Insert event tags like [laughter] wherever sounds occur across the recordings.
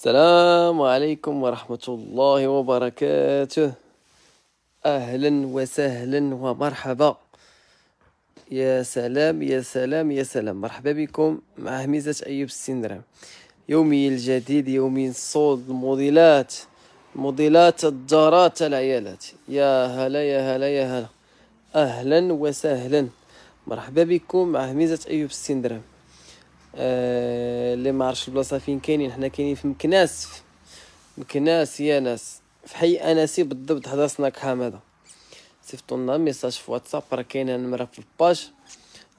السلام عليكم ورحمة الله وبركاته أهلا وسهلا ومرحبا يا سلام يا سلام يا سلام مرحبا بكم مع هميزة أيوب السندرام يومي الجديد يومي الصود الموديلات موديلات الدارات العيالات يا هلا يا هلا يا هلا أهلا وسهلا مرحبا بكم مع هميزة أيوب السندرام آه، اللي ما عرفش البلاصه فين كاينين حنا كاينين في مكناس مكناس يا ناس في حي اناسي بالضبط حدا سناك هذا صيفطوا لنا ميساج في واتساب راه كاينه نمره في الباج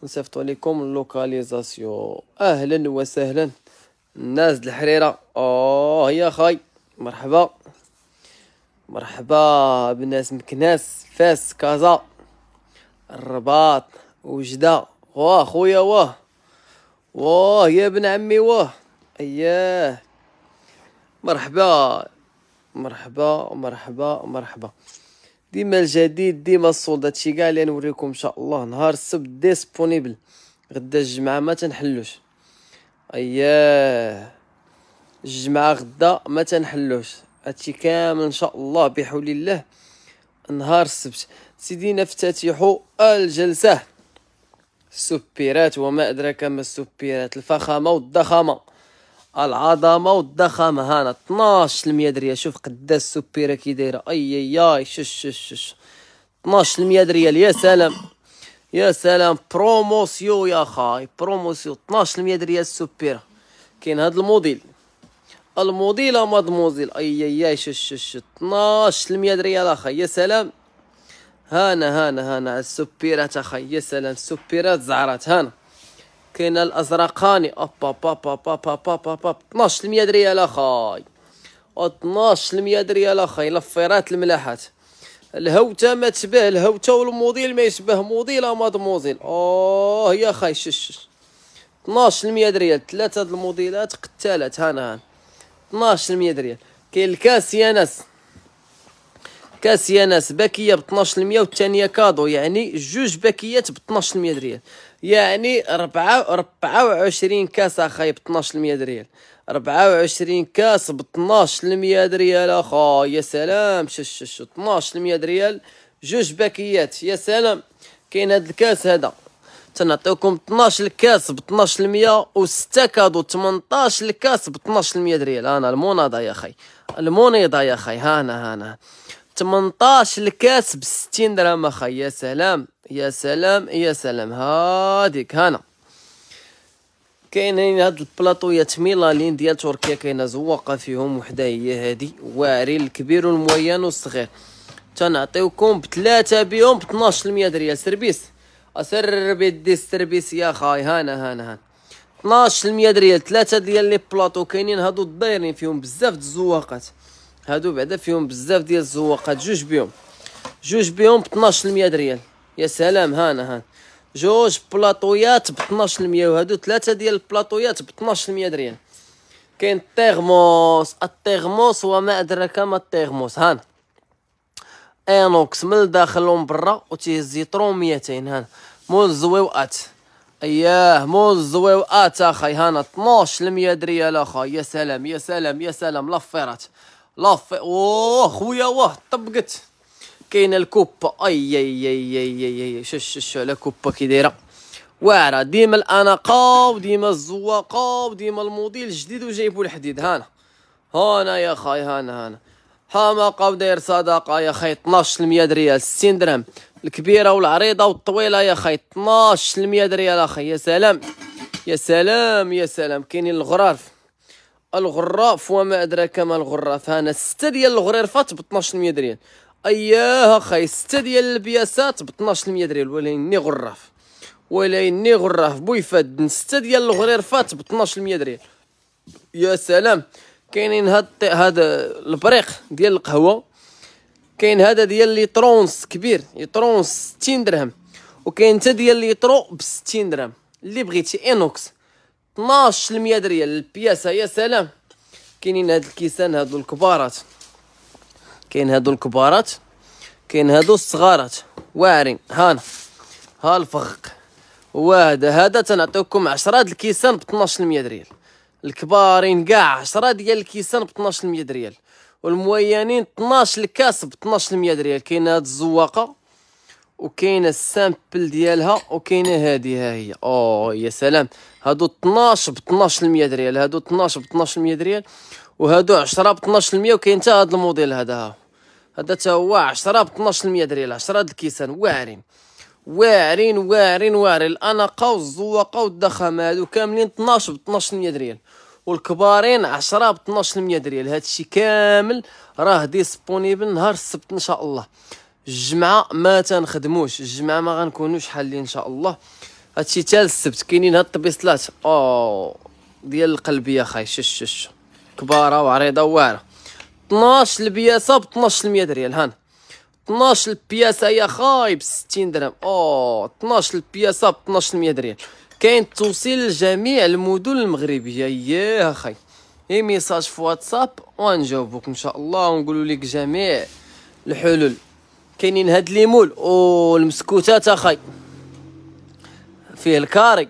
نصيفطوا لكم اللوكاليزاسيون اهلا وسهلا الناس الحريره اوه يا خاي مرحبا مرحبا بالناس مكناس فاس كازا الرباط وجده واه خويا واه واه يا ابن عمي واه اياه مرحبا مرحبا مرحبا مرحبا ديما الجديد ديما الصود هادشي كاع اللي نوريكم ان شاء الله نهار السبت ديسبونيبل غدا الجمعه ما تنحلوش اياه الجمعه غدا ما تنحلوش هادشي كامل ان شاء الله بحول الله نهار السبت سيدي نفتتح الجلسه السبيرات وما أدراك ما السبيرات الفخامة والضخامة العظمة والضخامة هانا 12 المية دريال شوف قد السبيرة كي دايرة أي أي أي شش شش 12 المية ريال يا سلام يا سلام بروموسيو يا خاي بروموسيو 12 المية دريال السبيرة كاين هاد الموديل الموديل مادموزيل أي أي أي شش شش 12 المية ريال أخاي يا سلام هانا هانا هانا السوبيرات اخي يا سلام السوبيرات زعرات هانا كاين الازرقاني اوبا با با با با 12 المية دريال اخاي 12 المية دريال اخاي لفيرات الملاحات الهوته ما تشبه الهوته والموديل ما يشبه موديل اماد موزيل اوه يا خاي شش 12 المية دريال ثلاثه الموديلات قتالات هانا هانا 12 المية دريال كاين الكاس يا ناس كاسيا ناس باكيه ب 12% والثانيه كادو يعني جوج باكيات ب 12% دريال يعني 24 كاس اخاي ب 12% دريال 24 كاس ب 12% دريال اخا يا سلام شش شش 12% دريال جوج باكيات يا سلام كاين هذا الكاس هذا تنعطيكم 12 كاس ب 12% و6 كادو 18 كاس ب 12% دريال انا المونادا يا اخي المناضه يا اخي هانا هانا 18 الكاس ب 60 درهم اخا يا سلام يا سلام يا سلام هاديك هنا كاينين هاد البلاطويات ميلالين ديال تركيا كاينه زواقه فيهم وحده هي هادي واعري الكبير والمويان والصغير تنعطيوكم بثلاثه بيهم ب 12% ريال سربيس اسربي دي السربيس يا خاي هانا هانا هانا 12% ريال ثلاثه ديال لي بلاطو كاينين هادو دايرين فيهم بزاف د الزواقات هادو بعدا فيهم بزاف ديال الزواقات جوج بيهم جوج بيهم ب 12% ريال يا سلام هانا هان جوج بلاطويات ب 12% وهادو ثلاثه ديال البلاطويات ب 12% ريال كاين التيرموس التيرموس وما ادراك ما التيرموس هان انوكس من الداخل ومن برا وتيهز يطرو 200 هان مول زويوات اياه مول زويوات اخاي هانا 12% ريال اخاي يا سلام يا سلام يا سلام لفيرات لافي اوه خويا واه طبقت كاينه الكوبا اي اي اي اي اي شش شش على كوبا كي دايره واعره ديما الاناقه وديما الزواقه وديما الموديل الجديد وجايبو الحديد هانا هانا يا خاي هانا هانا قاو داير صداقه يا خاي 12 100 دريال 60 درهم الكبيره والعريضه والطويله يا خاي 12 100 دريال اخي يا سلام يا سلام يا سلام كاينين الغرارف الغراف وما ادراك ما الغراف انا 6 ديال الغريرفات ب 12% دريال اياها خاي 6 ديال البياسات ب 12% دريال وليني غراف وليني غراف بوي فاد 6 ديال الغريرفات ب 12% دريال يا سلام كاينين هاد هاد البريق ديال القهوه كاين هذا ديال لي ترونس كبير يترونس 60 درهم وكاين حتى ديال لي ترو ب 60 درهم اللي بغيتي انوكس 12 المية دريال البياسه يا سلام كاينين هاد الكيسان هادو الكبارات كاين هادو الكبارات كاين هادو الصغارات واعرين هانا ها الفغق وهذا هذا تنعطيكم 10 د الكيسان ب 12 المية دريال الكبارين كاع 10 ديال الكيسان ب 12 المية دريال والموينين 12 الكاس ب 12 المية دريال كاين هاد الزواقه وكاينه السامبل ديالها وكاينه هذه ها هي او آه، يا سلام هادو 12 ب 12% ريال هادو 12 ب 12% ريال وهادو 10 ب 12% وكاين حتى هذا الموديل هذا هذا حتى هو 10 ب 12% ريال 10 د الكيسان واعرين واعرين واعرين واعرين الاناقه والزواقه والضخامه هادو كاملين 12 ب 12% ريال والكبارين 10 ب 12% ريال هادشي كامل راه ديسبونيبل نهار السبت ان شاء الله الجمعه ما تنخدموش الجمعه ما غنكونوش شحال ان شاء الله هادشي تال السبت كاينين هاد الطبيصلات او ديال القلبية خاي شش شش كباره وعريضه وواعره 12 البياسه ب 12% ريال هان 12 البياسه يا خاي ب 60 درهم او 12 البياسه ب 12% ريال كاين توصيل لجميع المدن المغربيه ياه خاي اي ميساج في واتساب وغنجاوبوك ان شاء الله ونقولوا لك جميع الحلول كاينين هاد ليمول والمسكوتات اخاي فيه الكاري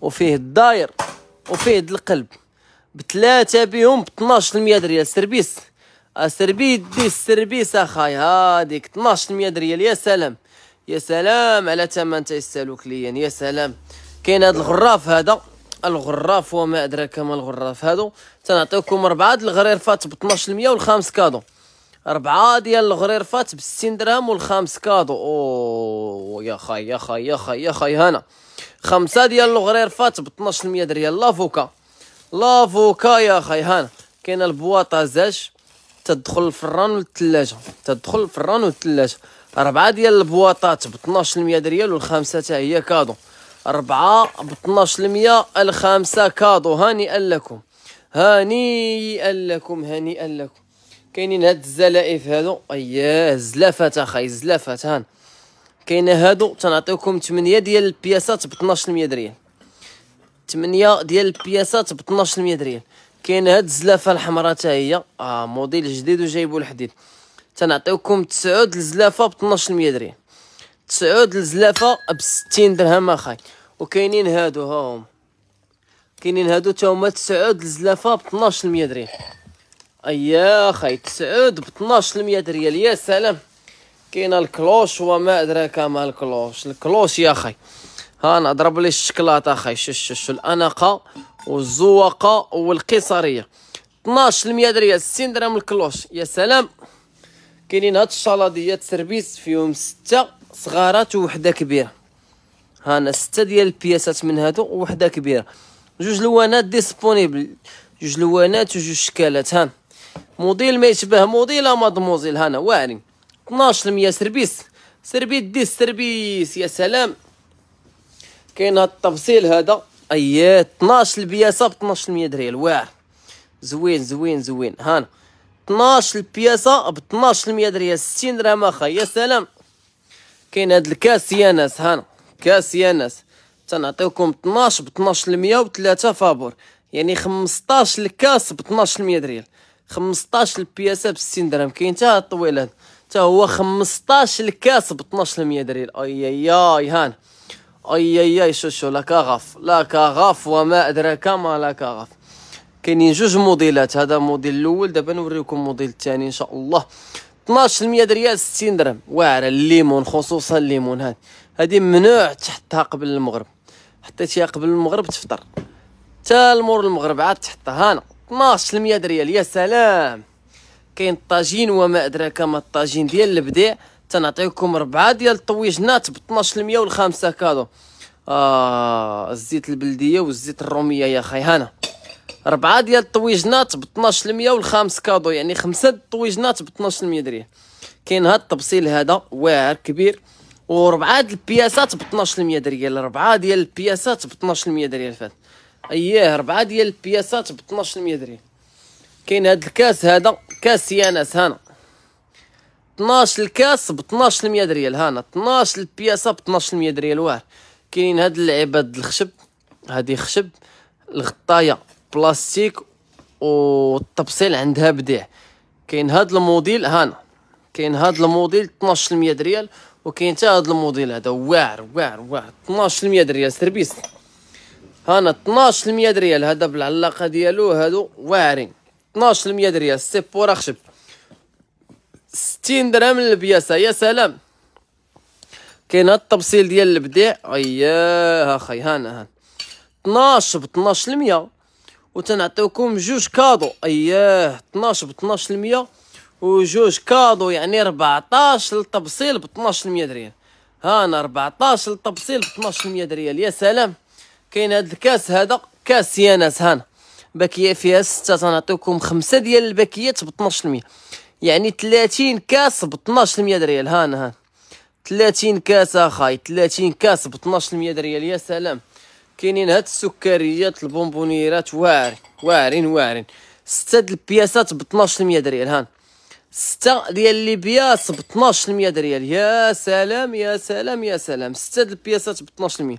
وفيه الداير وفيه القلب بثلاثه بيهم ب 12% ريال سربيس السربيس دي السربيس اخاي هاديك 12% ريال يا سلام يا سلام على ثمن تيسالو كليان يا سلام كاين هاد الغراف هذا الغراف وما ادراك ما الغراف هادو تنعطيوكم اربعه د الغريرفات ب 12% والخامس كادو ربعه ديال الغريرفات ب 60 درهم والخامس كادو او يا خاي يا خاي يا خاي يا خاي هنا خمسه ديال الغريرفات ب 1200 ريال لافوكا لافوكا يا خاي هنا كاينه البواطا زاج تدخل الفران والثلاجه تدخل الفران والثلاجه ربعه ديال البواطات ب 1200 ريال والخامسه تا هي كادو ربعه ب 12% الخامسه كادو هنيئا لكم هنيئا لكم هنيئا لكم كاينين هاد الزلائف هادو اي زلافات اخاي زلافات هان كاين هادو تنعطيكم 8 ديال البياسات ب 12% ريال 8 ديال البياسات ب 12% ريال كاين هاد الزلافه الحمراء حتى هي اه موديل جديد وجايبو الحديد تنعطيكم 9 الزلافه ب 12% ريال 9 الزلافه ب 60 درهم اخاي وكاينين هادو هاهم كاينين هادو تا هما 9 الزلافه ب 12% ريال ايا خي تسعود ب 12 ريال يا سلام كاين الكلوش وما ادراك ما الكلوش الكلوش يا خي ها نضرب لي الشكلاطه شو شو الاناقه والزوقه والقيصريه 12 ريال 60 درهم الكلوش يا سلام كاينين هاد الشلاضيات سيرفيس فيهم ستة صغارات ووحده كبيره هانا ستة ديال البياسات من هادو ووحده كبيره جوج لوانات ديسبونيبل جوج لوانات وجوج شكالات هان موديل ما يشبه موديل مادموزيل هنا واعري 12% سربيس سربي دي سربيس يا سلام كاين هاد التفصيل هذا اييه 12 البياسه ب 1200 دريال واعر زوين زوين زوين هنا 12 البياسه ب 1200 دريال 60 درهم اخا يا سلام كاين هاد الكاس يا ناس هنا كاس يا ناس تنعطيكم 12 ب 12% و3 فابور يعني 15 الكاس ب 1200 دريال 15 البياسه ب 60 درهم كاين حتى الطويل هذا حتى هو 15 الكاس ب 12% دريل اي اي اي هان اي اي اي شو شو لا كاغاف لا كاغاف وما ادراك ما لا كاغاف كاينين جوج موديلات هذا موديل الاول دابا نوريكم موديل الثاني ان شاء الله 12% دريال 60 درهم واعره الليمون خصوصا الليمون هاد هادي ممنوع تحطها قبل المغرب حطيتيها قبل المغرب تفطر تا المور المغرب عاد تحطها هانا 12 300 ريال يا سلام كاين الطاجين وما ادراك ما الطاجين ديال البديع تنعطيكم ربعه ديال الطويجنات ب 12% والخمسه كادو آه الزيت البلديه والزيت الروميه يا خي هنا ربعه ديال الطويجنات ب 12% والخمس كادو يعني خمسه الطويجنات ب 12% دريه كاين هاد التبصيل هذا واعر كبير وربعه ديال البياسات ب 12% دريه ربعه ديال البياسات ب 12% دريه الفات اييه ربعه ديال البياسات ب 1200 درهم كاين هاد الكاس هذا كاس سياناس هنا 12 الكاس ب 1200 درهم هنا 12 البياسه ب 1200 درهم واه كاينين هاد العباد الخشب هادي خشب الغطايه بلاستيك والتبصيل عندها بديع كاين هاد الموديل هنا كاين هاد الموديل 1200 درهم وكاين حتى هاد الموديل هذا واعر واعر واعر 1200 درهم سيرفيس هنا 12% ريال هذا بالعلاقه ديالو هادو واعرين 12% ريال سي بور اخشب 60 درهم للبياسه يا سلام كاين هاد التبصيل ديال البديع اياه اخي هانا هان 12 ب 12% وتنعطيوكم جوج كادو اياه 12 ب 12% وجوج كادو يعني 14 للتبصيل ب 12% ريال هانا 14 للتبصيل ب 12% ريال يا سلام كاين هذا الكاس هذا كاس سياناس هانا باكيه فيها سته تنعطيكم خمسه ديال الباكيات ب 12% يعني 30 كاس ب 12% دريال هانا هانا 30 كاس اخاي 30 كاس ب 12% دريال يا سلام كاينين هاد السكريات البونبونيرات واعرين واعرين واعرين سته د البياسات ب 12% دريال هان سته ديال لي بياس ب 12% دريال يا سلام يا سلام يا سلام سته د البياسات ب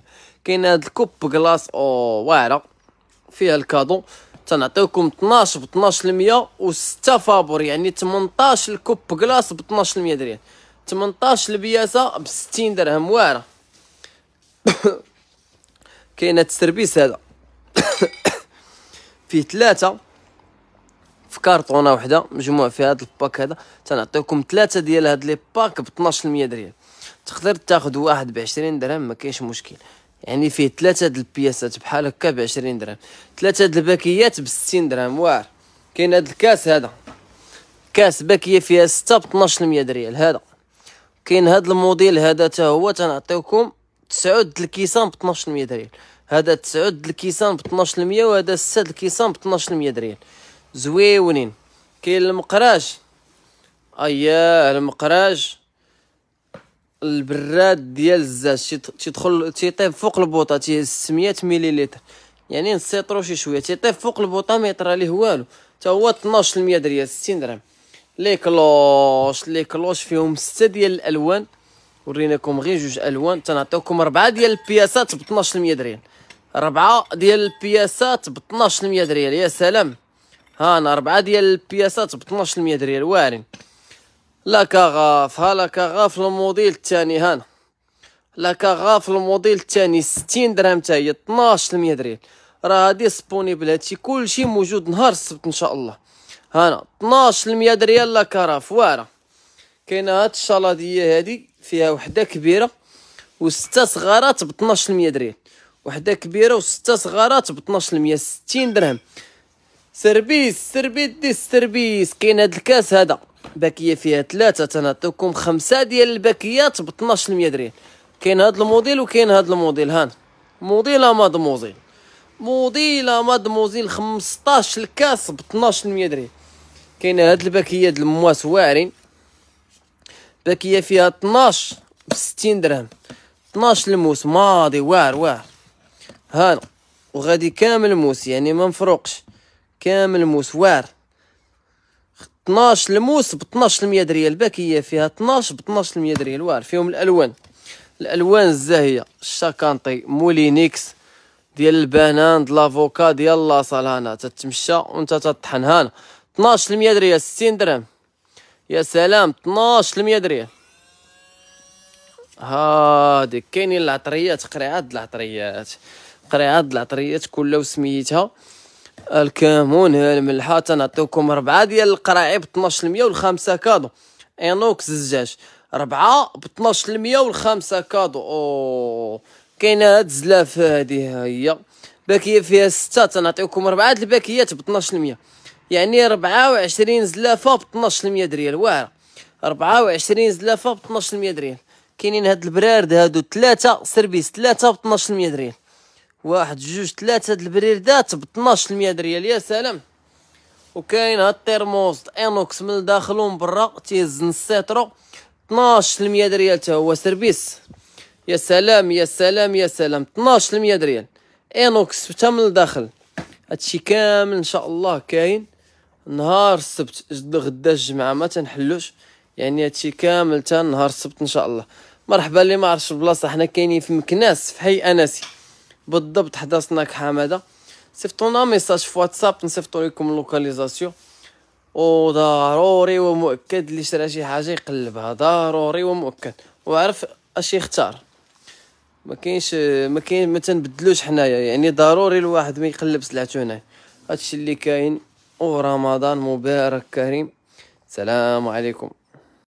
12% كاين هاد الكوب كلاص او واعره فيها الكادو تنعطيوكم 12 ب 12% و 6 فابور يعني 18 كوب كلاص ب 12% درهم 18 لبياسه ب 60 درهم واعره [coughs] كاين هاد السربيس هذا [coughs] فيه ثلاثه في كارطونه وحده مجموعة في هاد الباك هذا تنعطيكم ثلاثه ديال هاد لي باك ب 12% ريال تقدر تاخذ واحد ب 20 درهم ما كاينش مشكل يعني فيه ثلاثه د البياسات بحال هكا ب 20 درهم ثلاثه د الباكيات ب 60 درهم واعر كاين هذا الكاس هذا كاس باكيه فيها 6 ب 12 ريال هذا كاين هذا الموديل هذا حتى هو تنعطيوكم 9 د الكيسان ب 12 ريال هذا 9 د الكيسان ب 12 وهذا 6 د الكيسان ب 12 ريال زويونين كاين المقراج اييه المقراج البراد ديال الزاز تيدخل تيطيب فوق البوطه تيهز 600 مليلتر يعني نسيطرو شي شويه تيطيب فوق البوطه ما يطرى ليه والو حتى هو 12 المية دريال 60 درهم لي كلوش لي كلوش فيهم سته ديال الالوان وريناكم غير جوج الوان تنعطيوكم ربعه ديال البياسات ب 12 المية دريال ربعه ديال البياسات ب 12 المية دريال يا سلام ها انا ربعه ديال البياسات ب 12 المية دريال واعرين لك ها لا غاف الموديل الثاني هانا لا غاف الموديل الثاني 60 درهم حتى هي 12 درهم راه ديسبونيبل هادشي كلشي موجود نهار السبت ان شاء الله هانا 12 ريال لا كراف واعره كاينه هاد الشلاضيه هادي فيها وحده كبيره وسته صغارات ب 12 دريال وحده كبيره وسته صغارات ب 12 60 درهم سربيس سربيس دي سربيس كاين هاد الكاس هذا باكيه فيها ثلاثه تنعطيكم خمسه ديال الباكيات ب 12% درهم كاين هذا الموديل وكاين هذا الموديل هان موديل اماد مادموزيل موديل اماد مادموزيل 15 الكاس ب 12% درهم كاين هاد الباكيه ديال المواس واعرين باكيه فيها 12 ب 60 درهم 12 الموس ماضي واعر واعر هان وغادي كامل موس يعني ما مفروقش كامل موس واعر 12 الموس ب 12% ريال باكيه فيها 12 ب 12% ريال واعر فيهم الالوان الالوان الزاهيه الشاكانطي مولينيكس ديال البنان ديال لافوكا ديال لاصال هانا تتمشى وانت تطحن هانا 12 المية ريال 60 درهم يا سلام 12 المية ريال هاديك كاينين العطريات قريعات العطريات قريعات العطريات كلها وسميتها الكمون الملحات نعطيوكم ربعة ديال القراعي ب 12% 5 كادو انوكس الزجاج ربعة ب 12% 5 كادو او كاينة هاد الزلاف هادي ها هي باكية فيها ستة تنعطيوكم ربعة الباكيات ب 12% يعني ربعة وعشرين زلافة ب 12% دريال واعرة ربعة وعشرين زلافة ب 12% دريال كاينين هاد البرارد هادو تلاتة سيرفيس تلاتة ب 12% دريال واحد جوج ثلاثة د البريردات ب 12% ريال يا سلام وكاين هاد التيرموز انوكس من الداخل ومن برا تيزن السيترو 12% ريال تا هو سيرفيس يا سلام يا سلام يا سلام 12% ريال انوكس حتى من الداخل هادشي كامل ان شاء الله كاين نهار السبت غدا الجمعه ما تنحلوش يعني هادشي كامل تا نهار السبت ان شاء الله مرحبا اللي ما عرفش البلاصه حنا كاينين في مكناس في حي اناسي بالضبط حدا سناك حماده صيفطونا ميساج في واتساب نصيفطو لكم اللوكاليزاسيون وضروري ومؤكد اللي شرا شي حاجه يقلبها ضروري ومؤكد وعرف اش يختار ما كاينش ما كاين ما تنبدلوش حنايا يعني ضروري الواحد ما يقلب سلعته هنا هادشي اللي كاين ورمضان مبارك كريم السلام عليكم